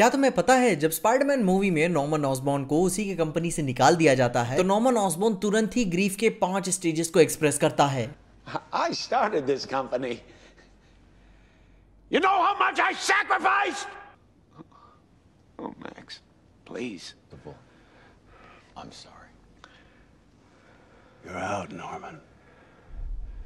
क्या तुम्हें पता है जब स्पाइडरमैन मूवी में नॉर्मन ऑसबॉर्न को उसी की कंपनी से निकाल दिया जाता है तो नॉर्मन ऑसबॉर्न तुरंत ही ग्रीफ के पांच स्टेजेस को एक्सप्रेस करता है I started this company. You know how much I Max please I am sorry you You're out, Norman.